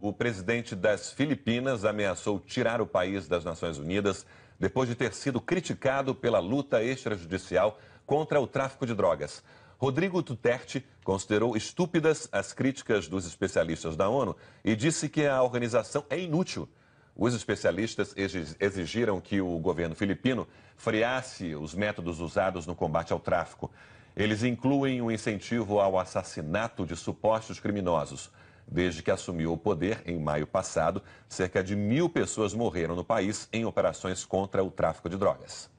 o presidente das Filipinas ameaçou tirar o país das Nações Unidas depois de ter sido criticado pela luta extrajudicial contra o tráfico de drogas. Rodrigo Duterte considerou estúpidas as críticas dos especialistas da ONU e disse que a organização é inútil. Os especialistas exigiram que o governo filipino freasse os métodos usados no combate ao tráfico. Eles incluem o um incentivo ao assassinato de supostos criminosos. Desde que assumiu o poder, em maio passado, cerca de mil pessoas morreram no país em operações contra o tráfico de drogas.